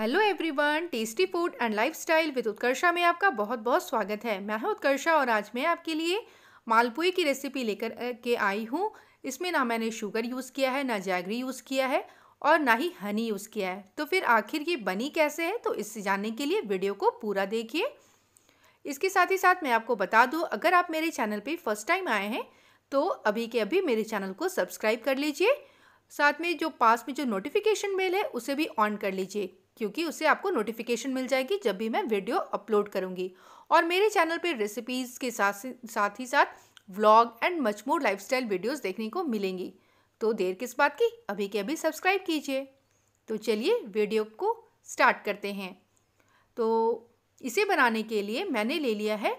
hello everyone tasty food and lifestyle with Utkarsha में आपका बहुत बहुत स्वागत है मैं हूं उत्कर्षा और आज मैं आपके लिए मालपुए की रेसिपी लेकर के आई हूं इसमें ना मैंने शुगर यूज़ किया है ना जैगरी यूज़ किया है और ना ही हनी यूज़ किया है तो फिर आखिर ये बनी कैसे है तो इससे जानने के लिए वीडियो को पूरा देखिए इसके साथ ही साथ मैं आपको बता दूँ अगर आप मेरे चैनल पर फर्स्ट टाइम आए हैं तो अभी के अभी मेरे चैनल को सब्सक्राइब कर लीजिए साथ में जो पास में जो नोटिफिकेशन बेल है उसे भी ऑन कर लीजिए क्योंकि उससे आपको नोटिफिकेशन मिल जाएगी जब भी मैं वीडियो अपलोड करूँगी और मेरे चैनल पर रेसिपीज़ के साथ साथ ही साथ vlog and much more lifestyle videos देखने को मिलेंगी तो देर किस बात की अभी के अभी सब्सक्राइब कीजिए तो चलिए वीडियो को स्टार्ट करते हैं तो इसे बनाने के लिए मैंने ले लिया है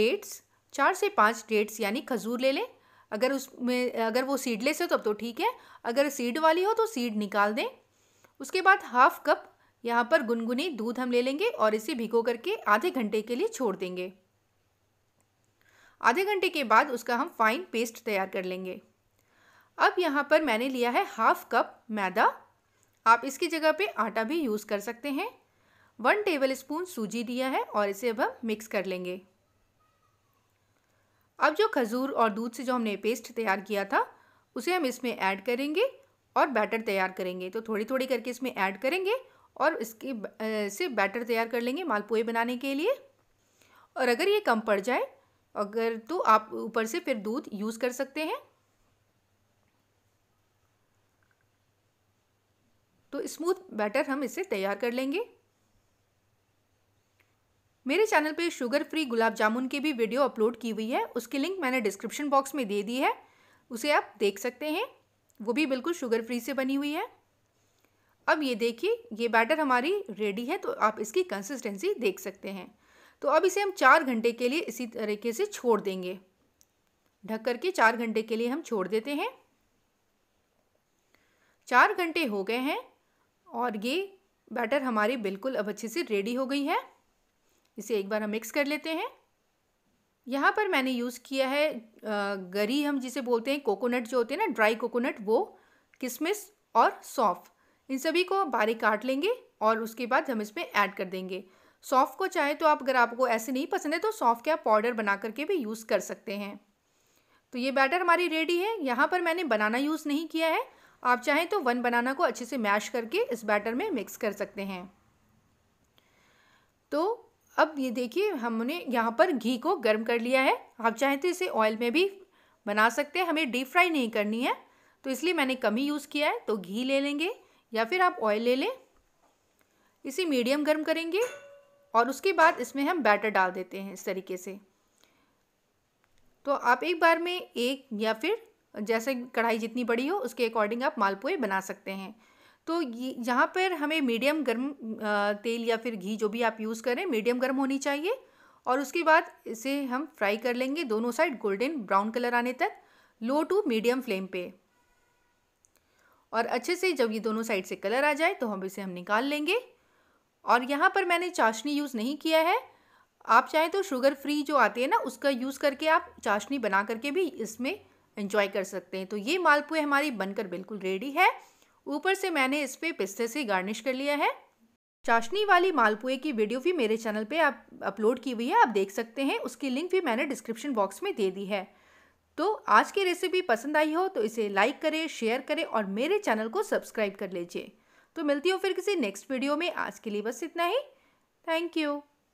डेट्स चार से पाँच डेट्स यानी खजूर ले लें अगर उसमें अगर वो सीडलेस हो तब तो ठीक है अगर सीड वाली हो तो सीड निकाल दें उसके बाद हाफ कप यहाँ पर गुनगुनी दूध हम ले लेंगे और इसे भिगो करके आधे घंटे के लिए छोड़ देंगे आधे घंटे के बाद उसका हम फाइन पेस्ट तैयार कर लेंगे अब यहाँ पर मैंने लिया है हाफ कप मैदा आप इसकी जगह पे आटा भी यूज़ कर सकते हैं वन टेबल स्पून सूजी दिया है और इसे अब हम मिक्स कर लेंगे अब जो खजूर और दूध से जो हमने पेस्ट तैयार किया था उसे हम इसमें ऐड करेंगे और बैटर तैयार करेंगे तो थोड़ी थोड़ी करके इसमें ऐड करेंगे और इसके से बैटर तैयार कर लेंगे मालपुए बनाने के लिए और अगर ये कम पड़ जाए अगर तो आप ऊपर से फिर दूध यूज़ कर सकते हैं तो स्मूथ बैटर हम इसे तैयार कर लेंगे मेरे चैनल पे शुगर फ्री गुलाब जामुन की भी वीडियो अपलोड की हुई है उसकी लिंक मैंने डिस्क्रिप्शन बॉक्स में दे दी है उसे आप देख सकते हैं वो भी बिल्कुल शुगर फ्री से बनी हुई है अब ये देखिए ये बैटर हमारी रेडी है तो आप इसकी कंसिस्टेंसी देख सकते हैं तो अब इसे हम चार घंटे के लिए इसी तरीके से छोड़ देंगे ढक करके चार घंटे के लिए हम छोड़ देते हैं चार घंटे हो गए हैं और ये बैटर हमारी बिल्कुल अब अच्छे से रेडी हो गई है इसे एक बार हम मिक्स कर लेते हैं यहाँ पर मैंने यूज़ किया है गरी हम जिसे बोलते हैं कोकोनट जो होते हैं ना ड्राई कोकोनट वो किसमिस और सॉफ्ट इन सभी को बारीक काट लेंगे और उसके बाद हम इसमें ऐड कर देंगे सॉफ्ट को चाहे तो आप अगर आपको ऐसे नहीं पसंद है तो सॉफ्ट के आप पाउडर बना करके भी यूज़ कर सकते हैं तो ये बैटर हमारी रेडी है यहाँ पर मैंने बनाना यूज़ नहीं किया है आप चाहें तो वन बनाना को अच्छे से मैश करके इस बैटर में मिक्स कर सकते हैं तो अब ये देखिए हमने यहाँ पर घी को गर्म कर लिया है आप चाहें तो इसे ऑयल में भी बना सकते हैं हमें डीप फ्राई नहीं करनी है तो इसलिए मैंने कम ही यूज़ किया है तो घी ले लेंगे या फिर आप ऑयल ले लें इसे मीडियम गर्म करेंगे और उसके बाद इसमें हम बैटर डाल देते हैं इस तरीके से तो आप एक बार में एक या फिर जैसे कढ़ाई जितनी बड़ी हो उसके अकॉर्डिंग आप मालपुए बना सकते हैं तो यहाँ पर हमें मीडियम गर्म तेल या फिर घी जो भी आप यूज़ करें मीडियम गर्म होनी चाहिए और उसके बाद इसे हम फ्राई कर लेंगे दोनों साइड गोल्डन ब्राउन कलर आने तक लो टू मीडियम फ्लेम पे और अच्छे से जब ये दोनों साइड से कलर आ जाए तो हम इसे हम निकाल लेंगे और यहाँ पर मैंने चाशनी यूज़ नहीं किया है आप चाहें तो शुगर फ्री जो आती है ना उसका यूज़ करके आप चाशनी बना करके भी इसमें इंजॉय कर सकते हैं तो ये मालपुए हमारी बनकर बिल्कुल रेडी है ऊपर से मैंने इस पर पिस्ते से गार्निश कर लिया है चाशनी वाली मालपुए की वीडियो भी मेरे चैनल पे आप अपलोड की हुई है आप देख सकते हैं उसकी लिंक भी मैंने डिस्क्रिप्शन बॉक्स में दे दी है तो आज की रेसिपी पसंद आई हो तो इसे लाइक करें शेयर करें और मेरे चैनल को सब्सक्राइब कर लीजिए तो मिलती हूँ फिर किसी नेक्स्ट वीडियो में आज के लिए बस इतना ही थैंक यू